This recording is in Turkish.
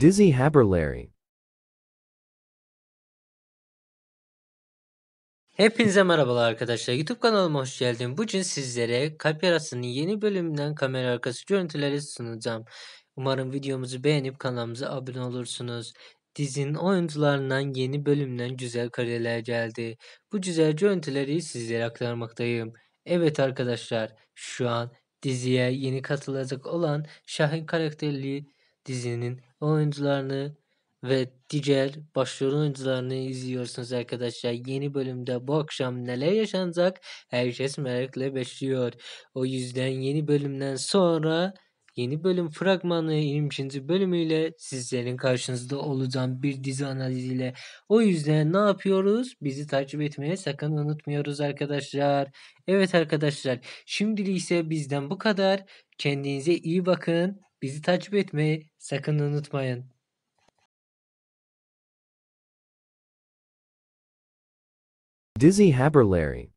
Dizzy Haberleri Hepinize merhabalar arkadaşlar. YouTube kanalıma hoş geldin. Bugün sizlere Kalp Yarası'nın yeni bölümünden kamera arkası görüntüleri sunacağım. Umarım videomuzu beğenip kanalımıza abone olursunuz. Dizinin oyuncularından yeni bölümden güzel kareler geldi. Bu güzel görüntüleri sizlere aktarmaktayım. Evet arkadaşlar şu an diziye yeni katılacak olan Şahin karakterli dizinin oyuncularını ve diğer başrol oyuncularını izliyorsunuz arkadaşlar. Yeni bölümde bu akşam neler yaşanacak herkes merakla bekliyor. O yüzden yeni bölümden sonra yeni bölüm fragmanı 22. bölümüyle sizlerin karşınızda olacağım bir dizi analiziyle. O yüzden ne yapıyoruz? Bizi takip etmeye sakın unutmuyoruz arkadaşlar. Evet arkadaşlar şimdilik ise bizden bu kadar. Kendinize iyi bakın. Bizi takip etmeyi sakın unutmayın. Dizzy Haberlary